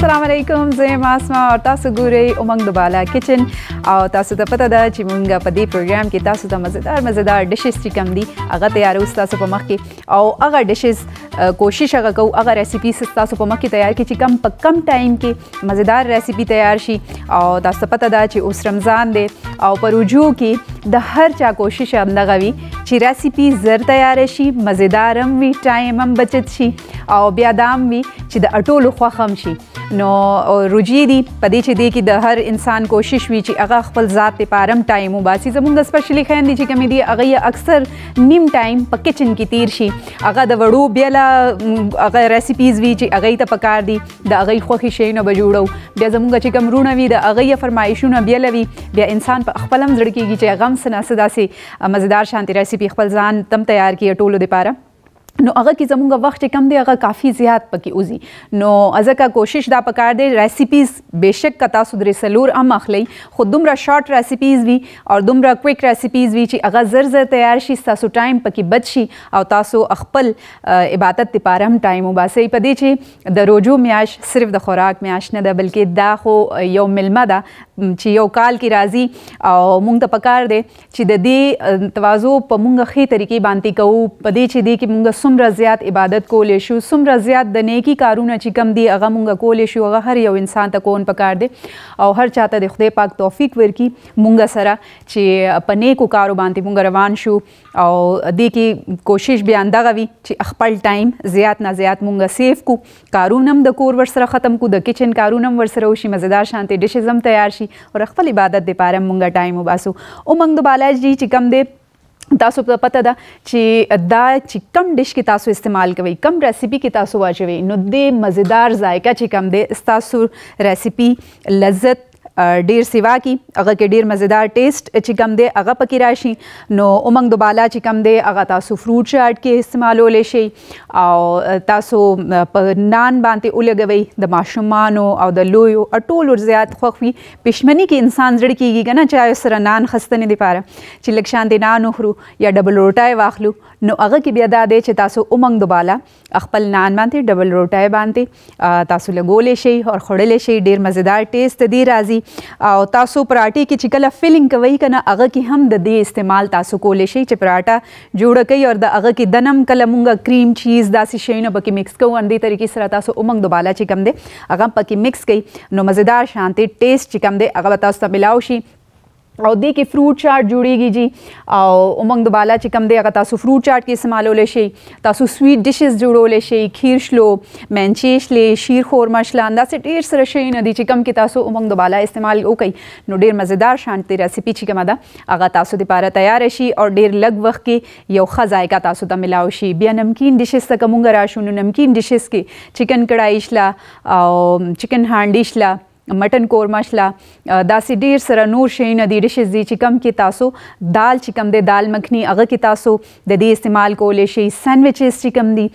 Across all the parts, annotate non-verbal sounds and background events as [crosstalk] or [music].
السلام علیکم زه ماسما او تاسو ګورئ اومنګ د بالا کچن او تاسو ته پته ده چې مونږ په دې پروګرام کې تاسو ته مزیدار مزیدار ډیشز چې کوم دي هغه تیارو تاسو په مخ کې او هغه ډیشز کوشش هغه کو هغه ریسیپی تاسو په مخ کې تیار کړئ چې کم په کم ټایم کې مزیدار ریسیپی تیار شي او تاسو پته ده چې اوس رمضان دی او پروجو کې د هر چا کوشش هم دغه وي چې ریسیپی زر تیار شي مزیدار هم وي ټایم هم بچت شي او بیا دام وي چې د اټولو خوخم شي نو روجي دي پدې چې دی کې د هر انسان کوشش وی چې هغه خپل ذات ته پارم ټایم وباسي زمونږ سپیشلی خاندي چې کوم دي هغه اکثر نیم ټایم په کچن کې تیر شي هغه د وړو بیاله هغه ریسیپیز وی چې هغه ته پکار دي د هغه خوخي شي نه بجوړو بیا زمونږ چې کوم رونه وی د هغه فرمایشونه بیاله وی بیا انسان په خپلم ځړ کېږي چې غم سناسه داسې مزیدار شانتي ریسیپی خپل ځان تم تیار کړي ټولو لپاره نو هغه کې زمونږ وخت کم دی هغه کافی زیات پکې اوزي نو ازکه کوشش دا پکار دی ریسیپیز بهشک کتا سودری سلور ام اخلي خو دومره شارټ ریسیپیز وی او دومره کویک ریسیپیز وی چې هغه زر زر تیار شي تاسو ټایم پکې بچ شي او تاسو خپل عبادت لپاره هم ټایم وباسي په دې چې د روزو میاش صرف د خوراک میاش نه ده بلکې دا خو یو ملمه ده چې یو کال کې راځي او مونږ ته پکار دی چې د دې تواضع په مونږ خې طریقې باندې کوو په دې چې دی کې مونږ څومره زیات عبادت کولې شو څومره زیات د نیکی کارونه چې کم دی هغه مونږ کولې شو هغه هر یو انسان ته کون پکار دی او هر چاته د خدای پاک توفیق ورکړي مونږ سره چې په نیکو کارو باندې مونږ روان شو او دې کې کوشش بیا اندغه وي چې خپل ټایم زیات نه زیات مونږ سیف کو کارونه هم د کور ور سره ختم کو د کچن کارونه هم ور سره وشي مزیدار شانتي ډیشز هم تیار شي شي او خپل عبادت د پاره مونږه ټایم وباسو او مونږ د بالاجي چې کم دی تاسو په پته ده چې دا چې کم ډش کې تاسو استعمال کوئ کم ریسیپی کې تاسو واچوي نو د مزیدار ذایقه چې کم دی تاسو ریسیپی لذت ډیر سیوا کی هغه کې ډیر مزیدار ټیسټ چې کم دی هغه پکې راشي نو اومنګ دوبالا چې کم دی هغه تاسو فروټ چاټ کې استعمالول شي او تاسو په نان باندې اولګوي د ماشومانو او د لویو ټول ور زیات خوخوي پښمنی کې انسان زړه کیږي کنه چا سره نان خستنې دی پاره چې لک شان دی نان خورو یا ډبل روټای واخلو نو هغه کې بیا دا دی چې تاسو اومنګ دوبالا خپل نان باندې ډبل روټای باندې تاسو لګولې شي او خړلې شي ډیر مزیدار ټیسټ دی راځي او تاسو پراټي کې چې کله فیلینګ کوي کنه هغه کې هم د دې استعمال تاسو کولای شئ چې پراټا جوړ کړئ او د هغه کې دنم کله مونږه کریم چیز داسې شیونه پکې مکس کوو اندې طریقې سره تاسو اومنګ دوباله چې کم دی هغه پکې مکس کړئ نو مزیدار شانتي ټیسټ چې کم دی هغه تاسو ته ملاوي شي او دې کې فروټ چارټ جوړیږي جی او اومنګ د بالا چې کم دی هغه تاسو فروټ چارټ کې استعمالول شي تاسو سویټ ډیشز جوړول شي خیر شلو منچې شلې شیر خورما شله انداسې ډیر سره شي نه دي چې کم کې تاسو اومنګ د بالا استعمال وکړي نو ډیر مزیدار شانتي ریسیپی چې کومه ده هغه تاسو لپاره تیار شي او ډیر لګ وخت کې یو خزایقه تاسو ته ملاو شي بیا نمکین ډیشز ته کومګ راشو نو نمکین ډیشز کې چکن کډای شله او چکن هانډی شله مټن قورما شله داسې ډیر سره نور شیونه دي ډشز دي چې کم کې تاسو دال چې کم دی دال مخنی هغه کې تاسو د دې استعمال کولای شئ سینډویچز چې کم دي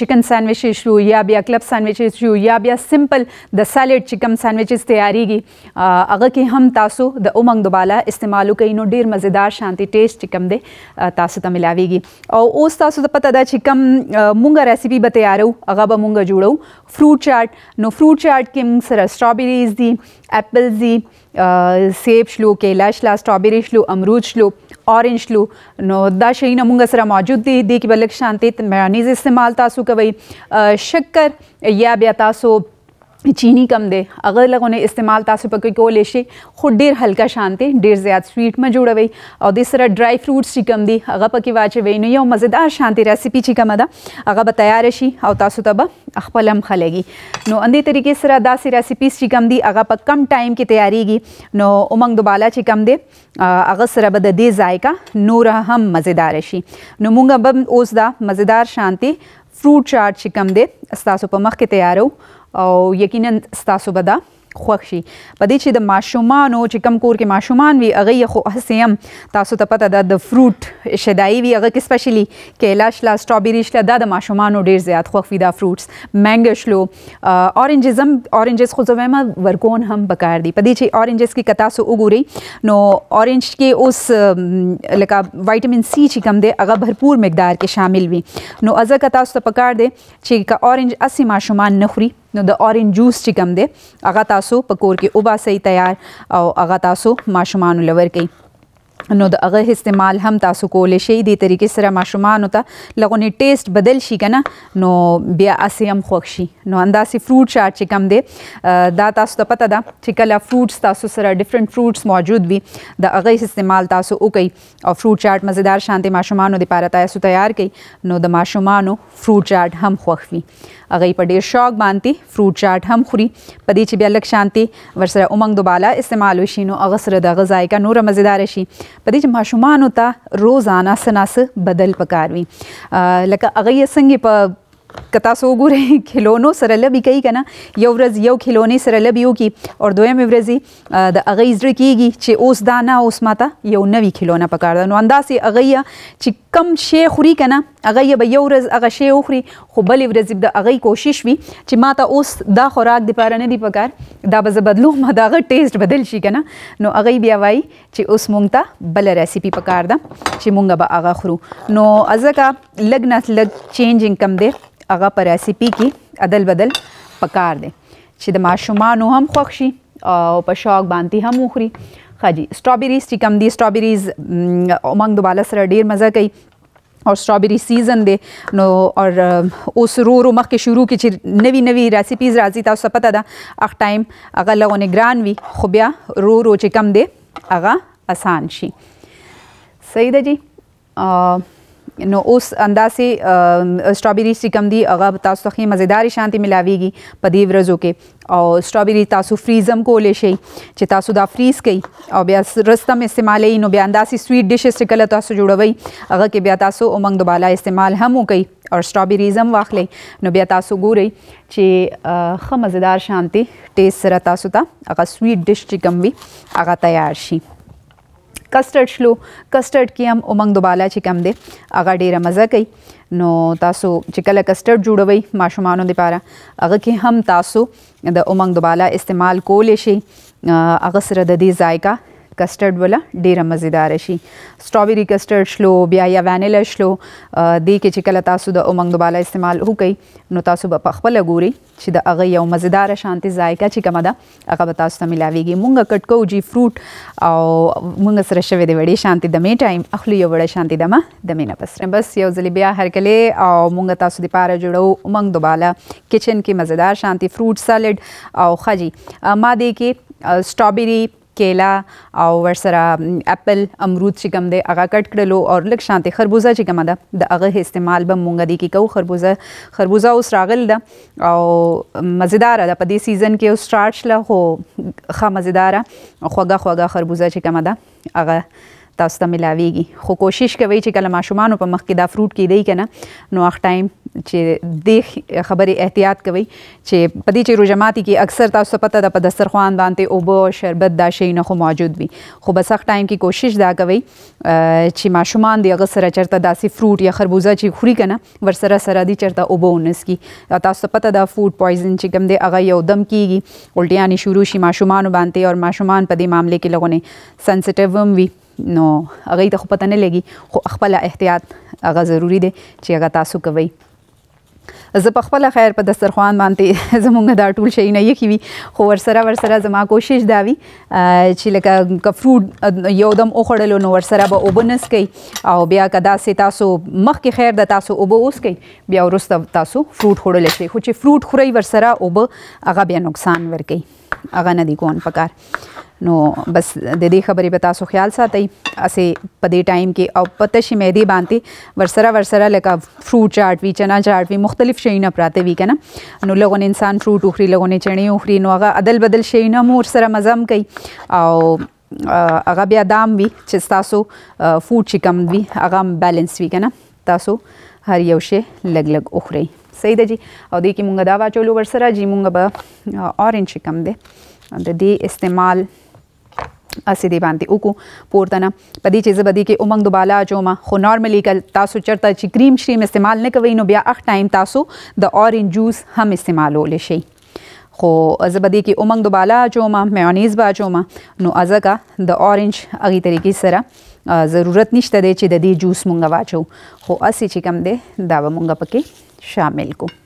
چکن سینډویچز شو یا بیا کلب سینډویچز شو یا بیا سمپل د سالډ چې کم سینډویچز تیاریږي هغه کې هم تاسو د اومنګ دوباله استعمال کوئ نو ډیر مزیدار شانتي ټیسټ چې کم دی تاسو ته ملاويږي او اوس تاسو ته پته ده چې کم مونږه ریسیپی به تیارو هغه به مونږه جوړو فروټ چاټ نو فروټ چاټ کې موږ سره سټرابیریز دي اپل زی سیب شلو کیلا شلا سټرابیری شلو امرود شلو اورنج شلو نو دا شیونه موږ سره موجود دي د کې بلک شانتي میانیز استعمال تاسو کوي شکر یا بیا تاسو چینی کم دی هغه لغونه استعمال تاسو پکې کولای شئ خو ډیر هلکا شانتي ډیر زیات سویټ ما جوړوي او د سره ډرای فروټس چې کم دي هغه پکې واچوي نو یو مزیدار شانتي ریسیپی چې کومه ده هغه به تیار شي او تاسو ته به خپل هم خلګي نو اندې طریقې سره داسې ریسیپیز چې کم دي هغه په کم ټایم کې تیاریږي نو اومنګ دوباله چې کم دي هغه سره به د دې ذایقه نور هم مزیدار شي نو موږ به اوس دا مزیدار شانتي فروټ چاټ چې کم دي تاسو په مخ کې تیارو او یقینا ستاسو به ده خوښ شي په دې چې د ماشومانو چې کم کور کې ماشومان وي هغه خو حسیم تاسو ته پته ده د فروټ شدای وي هغه کې سپیشلی کیلا شلا سټرابیری شلا دا د ماشومانو ډیر زیات خوښ وي دا فروټس مانګو شلو اورنجز هم اورنجز خو زما ورکون هم پکار دي په دې چې اورنجز کې کتا سو وګوري نو اورنج کې اوس لکه وټامین سي چې کم دی هغه بھرپور مقدار کې شامل وي نو ازه کتا سو پکار دي چې کا اورنج اسی ماشومان نخوري نو د اورنج جوس چې کم دی هغه تاسو پکور کې وباسئ تیار او هغه تاسو ماشومان لور کئ نو د هغه استعمال هم تاسو کولای شئ د طریقې سره ماشومان ته لغونی ټیسټ بدل شي کنه نو بیا اسیم خوښ شي نو انداسي فروټ شات چې کم دی دا تاسو ته پته ده چې کله فروټس تاسو سره ډیفرنٹ فروټس موجود وي د هغه استعمال تاسو وکړئ او فروټ شات مزیدار شانتي ماشومانو لپاره تاسو تیار کړئ نو د ماشومانو فروټ شات هم خوښ وي هغه په ډیر شوق باندې فروټ شات هم خوري په دې چې بیا لک شانتي ورسره اومنګ دوباله استعمال وشي نو هغه سره د غذایکا نور مزیدار شي په دې چې ماشومان ته روزانه سناس بدل پکاروي لکه هغه یې څنګه په کتا سو ګورې خلونو سره لبي کوي کنه یو ورځ یو خلونی سره لبي یو کی او دویم ورځي د هغه زړه کیږي چې اوس دانا اوس ماته یو نوی خلونه پکار ده نو انداسي هغه چې کم شی خوري کنه هغه یې به یو ورځ هغه شی وخوري خو بلې ورځې د هغې کوشش وي چې ما ته اوس دا خوراک دپاره نه دی پکار دا به زه بدلوم د هغه ټیسټ بدل شي که نه نو هغې بیا وایي چې اوس مونږ ته بله ریسیپي پکار ده چې مونږ به هغه خورو نو ځکه لږ نه لږ چینج کم دی هغه په ریسیپي کې عدل بدل پکار دی چې د ماشومانو هم خوښ شي او په شوق باندې هم وخوري ښه جی سټرابیریز چې کم دي سټرابیریز امنګ دوباله سره ډیر مزه کوي او سټرابیری سیزن دی نو اور اوس رورو مخکې شروع کی چې نوی نوی ریسیپیز راځي تاسو پته ده اخ ټایم هغه لغونه ګران وي خو بیا رورو چې کم دی هغه آسان شي صحیح ده جی نو اوس انداسې سټرابیری چې کم دی هغه تاسو ته مزیدار شانتي ملاويږي په دې ورځو کې او سټرابیری تاسو فریزم کولې شي چې تاسو دا فریز کړئ او بیا رستم استعمالې نو بیا انداسې سویټ ډیشز چې کله تاسو جوړوي هغه کې بیا تاسو اومنګ د بالا استعمال هم وکړي او سټرابیریز هم واخلې نو بیا تاسو ګورئ چې خه مزیدار شانتي ټیسټ سره تاسو ته هغه سویټ ډیش چې کم وي هغه تیار شي کسټرډ شلو کسټرډ کې هم اومنګ دوباله چې کم دی هغه ډیره مزه کوي نو تاسو چې کله کسټرډ جوړوي ماشومانو لپاره هغه کې هم تاسو د اومنګ دوباله استعمال کولې شي هغه سره د دې ذایقه کسټرډ ولا ډیره مزیدار شي سټرابیری کسټرډ شلو بیا یا وانیلا شلو د کې چې کله تاسو د اومنګ دباله استعمال وکړي نو تاسو په خپل ګوري چې د هغه یو مزیدار شانتي ذایقه چې کومه ده هغه به تاسو ته ملاويږي مونږ کټ کو جی فروټ او مونږ سره شوه د وړې شانتي د می ټایم اخلو یو وړې شانتي دمه د مینا پس بس یو ځلی بیا هر کله او مونږ تاسو د پاره جوړو اومنګ دباله کچن کې مزیدار شانتي فروټ سالډ او خجی ما دې کې سټرابیری کیلا او ورسره اپل امرود چې کوم دی هغه کټ کړلو او لږ شانته خربوزه چې کوم ده د هغه استعمال به مونږ دی کې کوو خربوزه خربوزه اوس راغل ده او مزیدار ده په دې سیزن کې اوس سٹارچ له خو خه مزیدار خوګه خوګه خربوزه چې کوم ده هغه تاسو ته ملاویږي خو کوشش کوي چې کله ماشومان په مخ کې دا فروټ کې دی کنه نو اخ ټایم چې د خبرې احتیاط کوي چې په دې چې روجماتي کې اکثر تاسو پته ده په دسترخوان باندې او بو شربت دا شی نه خو موجود وي خو بس وخت ټایم کې کوشش دا کوي چې ماشومان دی غسر چرته داسي فروټ یا خربوزه چې خوري کنه ور سره سره دی چرته او بونس کی تاسو پته ده فوډ پویزن چې کوم دی هغه یو دم کیږي الټیانی شروع شي ماشومان باندې او ماشومان په دې معاملې کې لغونه سنسټیو هم وي نو هغه ته خو پته نه لګي خو خپل احتیاط هغه ضروری دی چې هغه تاسو کوي زه په خپل خیر په دسترخوان باندې [laughs] زمونږ دا ټول شي نه یکی وي خو ورسره ورسره زما کوشش دا وي چې لکه کفروډ یو دم اوخړل نو ورسره به وبنس کوي او بیا کدا سي تاسو مخ کې خیر د تاسو وب اوس کوي بیا ورسته تاسو فروټ خورل شي خو چې فروټ خوري ورسره وب هغه بیا نقصان ور کوي هغه نه دی کون پکار نو بس د دې خبرې به تاسو خیال ساتئ اسې په دې ټایم کې او په تشې مېدی باندې ورسره ورسره لکه فروټ چاټ وی چنا چاټ وی مختلف شیونه پراته وی کنه نو لګون انسان فروټ اوخري لګون چڼي اوخري نو هغه عدل بدل شیونه مور سره مزم کوي او هغه بیا دام وی چې تاسو فوډ چې کم وی هغه بیلانس وی کنه تاسو هر یو شی لګ لګ اوخري صحیح ده جی او دې کې مونږ دا واچولو ورسره جی مونږ به اورنج کم ده د دې استعمال اسې دی باندې وکړو پورته نه په دې چې زه به دې کې امنګ دوبالا اچوم خو نارملی که تاسو چرته چې کریم شریم استعمال نه کوئ نو بیا اخ ټایم تاسو د اورنج جوس هم استعمالولی شئ خو زبدې کې اومنګ دوبالا اچوم میونیز با اچوم نو ازګه د اورنج اغي طریقې سره ضرورت نشته دی چې د دې جوس مونږ واچو خو اسی چې کم دی دا مونږ پکې شامل کوو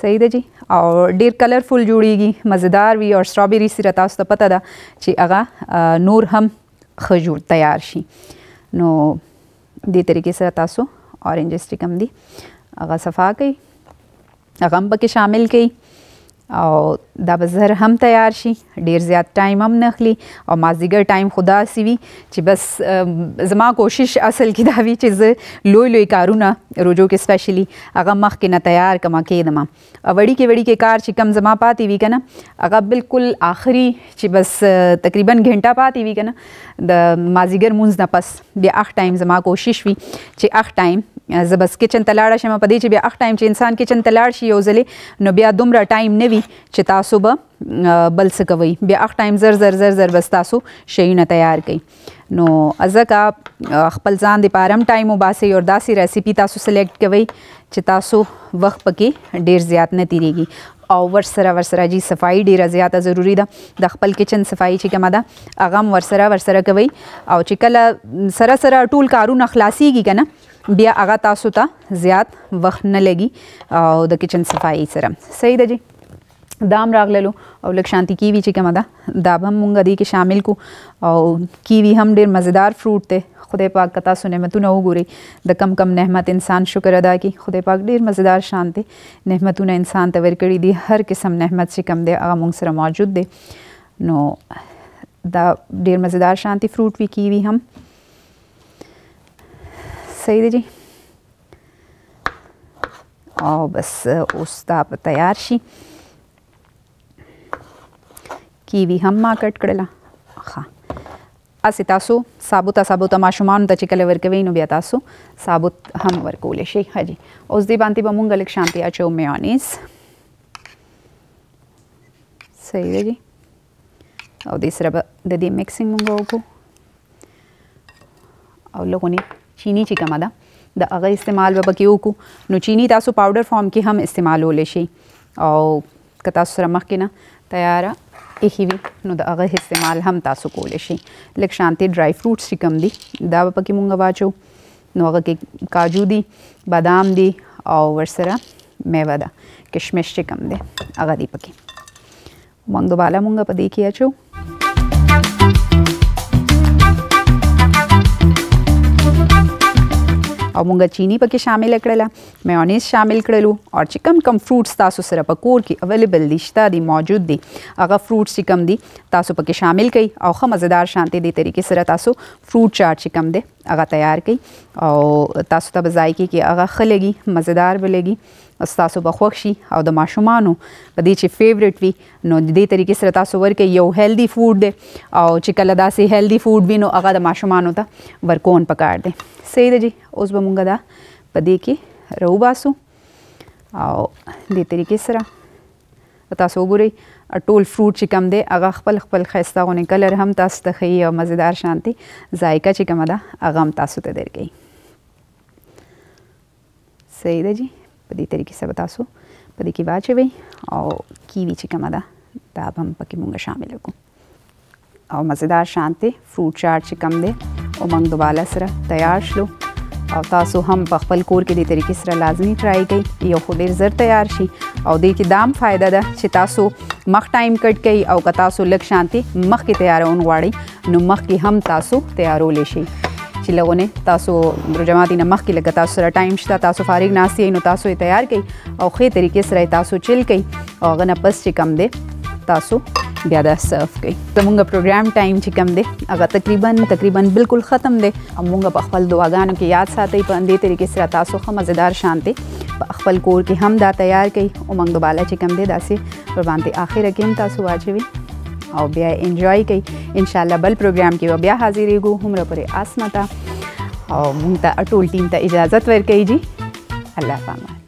صحیح ده جی او ډیر کلرفل جوړیږي مزیدار وي او سټرابیری سره تاسو ته پته ده چې هغه نور هم خجور تیار شي نو دې طریقې سره تاسو اورنجز چې کم دي هغه صفا کوي هغه هم پکې شامل کوي او دا به زهر هم تیار شي ډیر زیات ټایم هم نخلی او مازیګر ټایم خدا سی وی چې بس زما کوشش اصل کې دا وی چې ز لوی لوی کارونه روزو کې سپیشلی هغه مخ کې نه تیار کما کې دم وړي کې وړي کې کار چې کم زما پاتې وی کنه هغه بالکل آخري چې بس تقریبا غنټه پاتې وی کنه د مازیګر مونږ نه پس بیا اخ ټایم زما کوشش وی چې اخ ټایم زه بس کچن ته لاړ شم په دې چې بیا اخ ټایم چې انسان کچن ته لاړ شي یو ځلې نو بیا دومره ټایم نه وي چې تاسو به بل څه کوئ بیا اخ ټایم زر زر زر زر بس تاسو شیونه تیار کړئ نو ازکه خپل ځان د پارم ټایم وباسي او داسې ریسیپی تاسو سلیکټ کوئ چې تاسو وخت پکې ډیر زیات نه تیریږي او ورسره ورسره جی صفائی ډیره زیاته ضروری ده د خپل کچن صفائی چې کومه ده هغه ورسره ورسره کوي او چې کله سره سره ټول کارونه خلاصيږي کنه بیا هغه تاسو ته زیات وخت نه لګي او د کچن صفایي سره صحیح ده جی دام راغللو او لک شانتی کیوی چې کومه ده دا به مونږ دې کې شامل کو او کیوی هم ډیر مزیدار فروټ ته خدای پاک کتا سو نعمتونه وګوري د کم کم نعمت انسان شکر ادا کی خدای پاک ډیر مزیدار شان دي نعمتونه انسان ته ورکړي دي هر قسم نعمت چې کم دي هغه مونږ سره موجود دي نو دا ډیر مزیدار شانتی فروټ وی کیوی هم ਸਹੀ ਜੀ ਆਓ ਬਸ ਉਸ ਦਾ ਤਿਆਰ ਸ਼ੀ کیوی هم ما کټ کړل ها اسی تاسو ثابت ثابت ماشومان ته چې کله ورکوي نو بیا تاسو ثابت هم ورکول شي ها جی اوس دی باندې به مونږ لک شانتي اچو میونیز صحیح دی جی او دې سره به د دې میکسینګ مونږ وکړو او لګونی چینی چې کومه ده د هغه استعمال به پکې وکړو نو چینی تاسو پاوډر فارم کې هم استعمالولی شئ او که تاسو سره مخکې نه تیاره ایښي وي نو د هغه استعمال هم تاسو کولی شئ لږ شانتې ډرای فروټس چې کوم دي دا به پکې مونږ واچو نو هغه کې کاجو دي بادام دي او ورسره میوه ده کشمش چې کوم دی هغه دی پکې موږ دوباره مونږ په دې کې اچو او مونږه چینی پکې شامل کړله میونیز شامل کړلو او چې کم کم فروټس تاسو سره په کور کې اویلیبل دي شته دي موجود دي هغه فروټس چې کم دي تاسو پکې شامل کړئ او ښه مزیدار شانتي دي طریقې سره تاسو فروټ چاټ چې کم دي هغه تیار کړئ او تاسو ته بځای کې چې هغه خلګي مزیدار بلګي تاسو به خوښ شي او د ماشومانو په دې چې فیوریټ وي نو د دې طریقې سره تاسو ورکې یو هیلدي فوډ دی او چې کله داسې هیلدي فوډ وي نو هغه د ماشومانو ته ورکون پکار دی صحیح ده جی اوس به مونږ دا په دې کې رو باسو او دې طریقې سره تاسو وګورئ ټول فروټ چې کم دی هغه خپل خپل خسته غونې کلر هم تاسو ته خي او مزیدار شانتي ذایقه چې کومه ده هغه هم تاسو ته درکې صحیح ده جی په دې طریقې سره تاسو په دې کې واچوي او کیوی چې کومه ده دا هم پکې مونږ شامل کړو او مزیدار شانته فروټ چاټ چې کم دی او مونږ دوباله سره تیار شلو او تاسو هم په خپل کور کې د طریقې سره لازمی ټرای کړئ یو خو ډیر زر تیار شي او دې کې دام فائدہ ده چې تاسو مخ ټایم کټ کړئ او که تاسو لک شانتي مخ کې تیارون غواړئ نو مخ کې هم تاسو تیارول شئ چې لګونه تاسو جماعتي نه مخکې لګ تاسو سره ټایم شته تاسو فارغ ناسي نو تاسو یې تیار کړئ او خې طریقې سره تاسو چل کړئ او غنه پس چې کم دی تاسو بیا دا سرف کړئ زموږ پروګرام ټایم چې کم دی هغه تقریبا تقریبا بالکل ختم دی موږ په خپل دعاګانو کې یاد ساتئ په اندې طریقې سره تاسو خو مزیدار شانتي په خپل کور کې هم دا تیار کړئ او موږ دوباله چې کم دی داسې پر باندې اخر کې هم تاسو واچوي او بیا انجوای کړئ ان شاء الله بل پروګرام کې بیا حاضرېږو همره پرې اسمتا او مونږ ته ټول ټیم ته اجازه ورکړي جی الله پامان